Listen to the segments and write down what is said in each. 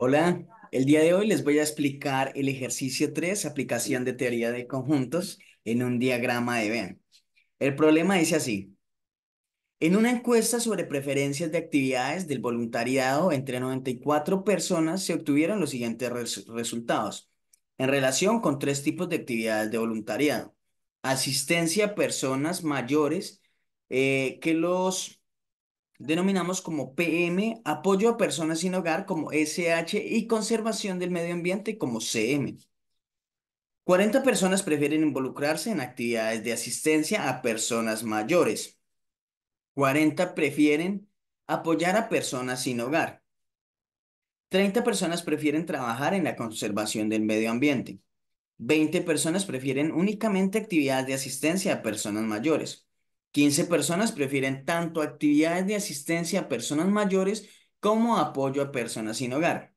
Hola, el día de hoy les voy a explicar el ejercicio 3, aplicación de teoría de conjuntos en un diagrama de Venn. El problema dice así. En una encuesta sobre preferencias de actividades del voluntariado entre 94 personas se obtuvieron los siguientes resultados en relación con tres tipos de actividades de voluntariado. Asistencia a personas mayores eh, que los denominamos como PM, apoyo a personas sin hogar como SH y conservación del medio ambiente como CM. 40 personas prefieren involucrarse en actividades de asistencia a personas mayores. 40 prefieren apoyar a personas sin hogar. 30 personas prefieren trabajar en la conservación del medio ambiente. 20 personas prefieren únicamente actividades de asistencia a personas mayores. 15 personas prefieren tanto actividades de asistencia a personas mayores como apoyo a personas sin hogar.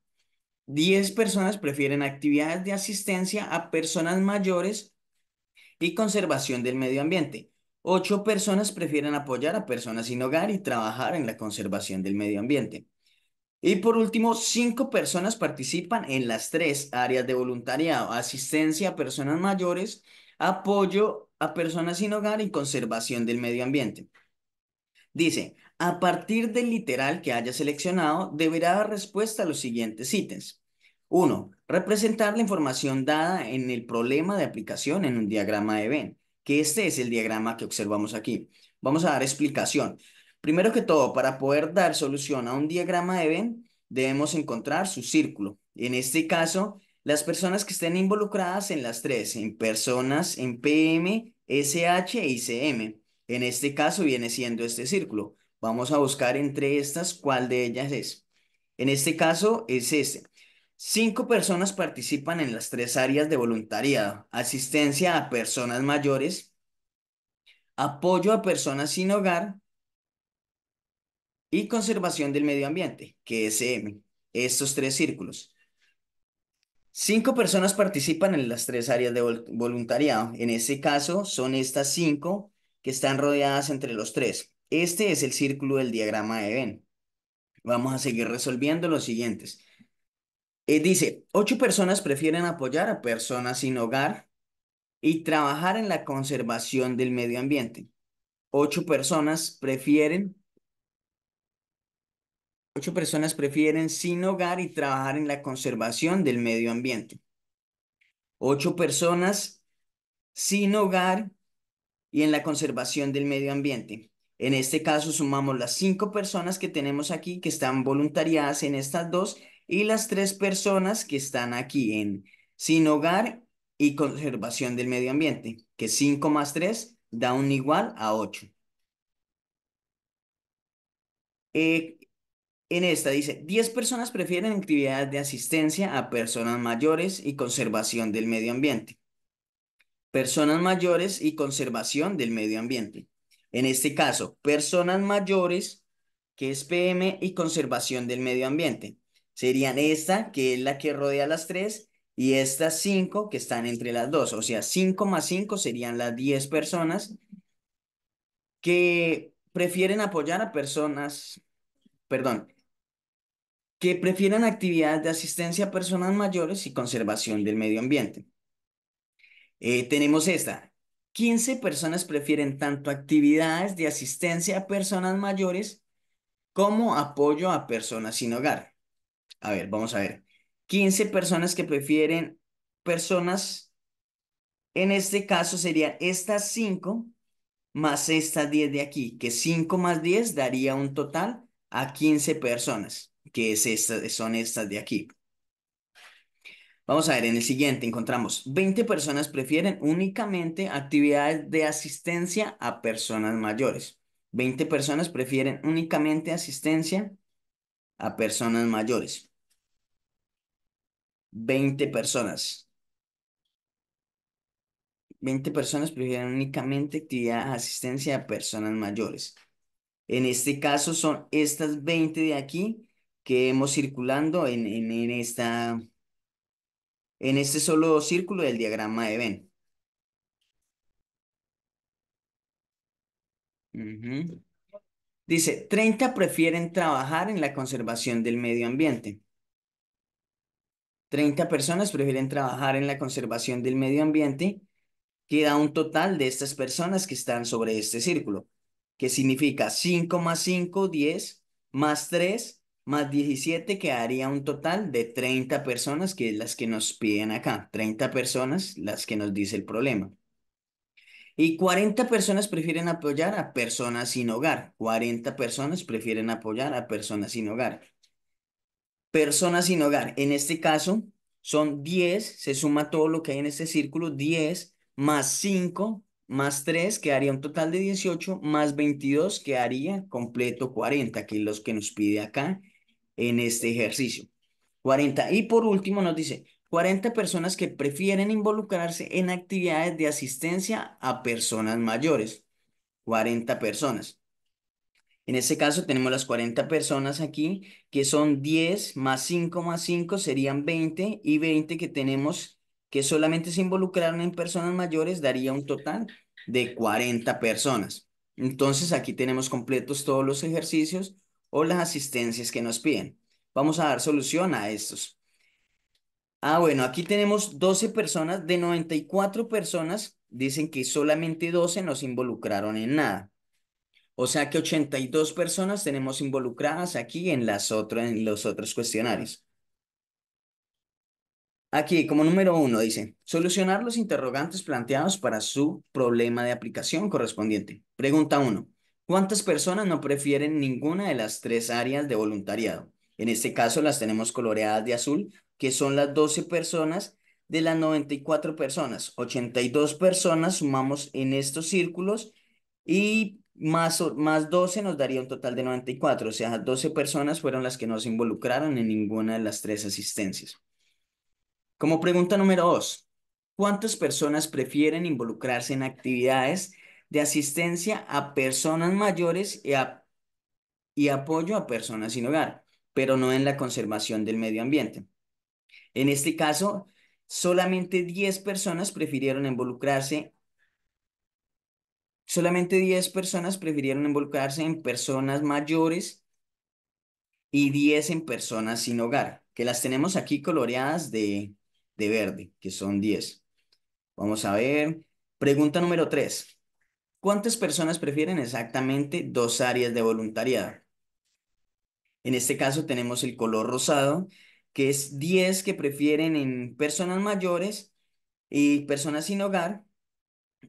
10 personas prefieren actividades de asistencia a personas mayores y conservación del medio ambiente. 8 personas prefieren apoyar a personas sin hogar y trabajar en la conservación del medio ambiente. Y por último, 5 personas participan en las tres áreas de voluntariado, asistencia a personas mayores, apoyo a personas sin hogar y conservación del medio ambiente. Dice, a partir del literal que haya seleccionado, deberá dar respuesta a los siguientes ítems. Uno, Representar la información dada en el problema de aplicación en un diagrama de Venn, que este es el diagrama que observamos aquí. Vamos a dar explicación. Primero que todo, para poder dar solución a un diagrama de Venn, debemos encontrar su círculo. En este caso, las personas que estén involucradas en las tres, en personas, en PM, SH y e CM. En este caso viene siendo este círculo. Vamos a buscar entre estas cuál de ellas es. En este caso es este. Cinco personas participan en las tres áreas de voluntariado. Asistencia a personas mayores, apoyo a personas sin hogar y conservación del medio ambiente, que es e M. Estos tres círculos. Cinco personas participan en las tres áreas de voluntariado. En este caso, son estas cinco que están rodeadas entre los tres. Este es el círculo del diagrama de Venn. Vamos a seguir resolviendo los siguientes. Eh, dice, ocho personas prefieren apoyar a personas sin hogar y trabajar en la conservación del medio ambiente. Ocho personas prefieren Ocho personas prefieren sin hogar y trabajar en la conservación del medio ambiente. Ocho personas sin hogar y en la conservación del medio ambiente. En este caso sumamos las cinco personas que tenemos aquí que están voluntariadas en estas dos y las tres personas que están aquí en sin hogar y conservación del medio ambiente, que cinco más tres da un igual a ocho. Eh, en esta dice, 10 personas prefieren actividades de asistencia a personas mayores y conservación del medio ambiente. Personas mayores y conservación del medio ambiente. En este caso, personas mayores, que es PM, y conservación del medio ambiente. Serían esta, que es la que rodea las tres, y estas cinco que están entre las dos. O sea, 5 más 5 serían las 10 personas que prefieren apoyar a personas, perdón, que prefieran actividades de asistencia a personas mayores y conservación del medio ambiente. Eh, tenemos esta. 15 personas prefieren tanto actividades de asistencia a personas mayores como apoyo a personas sin hogar. A ver, vamos a ver. 15 personas que prefieren personas, en este caso serían estas 5 más estas 10 de aquí, que 5 más 10 daría un total a 15 personas que son estas de aquí. Vamos a ver, en el siguiente encontramos 20 personas prefieren únicamente actividades de asistencia a personas mayores. 20 personas prefieren únicamente asistencia a personas mayores. 20 personas. 20 personas prefieren únicamente actividad asistencia a personas mayores. En este caso son estas 20 de aquí que hemos circulando en, esta, en este solo círculo del diagrama de Venn. Dice, 30 prefieren trabajar en la conservación del medio ambiente. 30 personas prefieren trabajar en la conservación del medio ambiente. Queda un total de estas personas que están sobre este círculo, que significa 5 más 5, 10, más 3, más 17 quedaría un total de 30 personas, que es las que nos piden acá, 30 personas las que nos dice el problema. Y 40 personas prefieren apoyar a personas sin hogar, 40 personas prefieren apoyar a personas sin hogar. Personas sin hogar, en este caso son 10, se suma todo lo que hay en este círculo, 10 más 5 más 3 quedaría un total de 18, más 22 quedaría completo 40, que es lo que nos pide acá en este ejercicio. 40. Y por último nos dice, 40 personas que prefieren involucrarse en actividades de asistencia a personas mayores. 40 personas. En este caso tenemos las 40 personas aquí, que son 10 más 5 más 5 serían 20 y 20 que tenemos que solamente se involucraron en personas mayores daría un total de 40 personas. Entonces aquí tenemos completos todos los ejercicios o las asistencias que nos piden. Vamos a dar solución a estos. Ah, bueno, aquí tenemos 12 personas, de 94 personas, dicen que solamente 12 nos involucraron en nada. O sea que 82 personas tenemos involucradas aquí en, las en los otros cuestionarios. Aquí, como número uno, dice, solucionar los interrogantes planteados para su problema de aplicación correspondiente. Pregunta uno, ¿Cuántas personas no prefieren ninguna de las tres áreas de voluntariado? En este caso las tenemos coloreadas de azul, que son las 12 personas de las 94 personas. 82 personas sumamos en estos círculos y más, más 12 nos daría un total de 94. O sea, 12 personas fueron las que no se involucraron en ninguna de las tres asistencias. Como pregunta número 2, ¿cuántas personas prefieren involucrarse en actividades de asistencia a personas mayores y, apoyo a personas sin hogar, pero no en la conservación del medio ambiente. En este caso, solamente 10 personas prefirieron involucrarse solamente 10 personas prefirieron involucrarse en personas mayores y 10 en personas sin hogar, que las tenemos aquí coloreadas de, de verde, que son 10. Vamos a ver. Pregunta número 3. ¿Cuántas personas prefieren exactamente dos áreas de voluntariado? En este caso tenemos el color rosado, que es 10 que prefieren en personas mayores y personas sin hogar,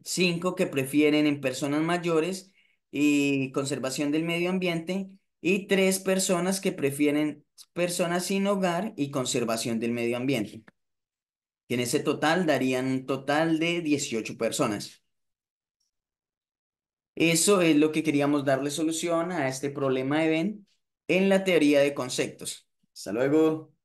5 que prefieren en personas mayores y conservación del medio ambiente, y 3 personas que prefieren personas sin hogar y conservación del medio ambiente. Y en ese total darían un total de 18 personas. Eso es lo que queríamos darle solución a este problema de Ben en la teoría de conceptos. Hasta luego.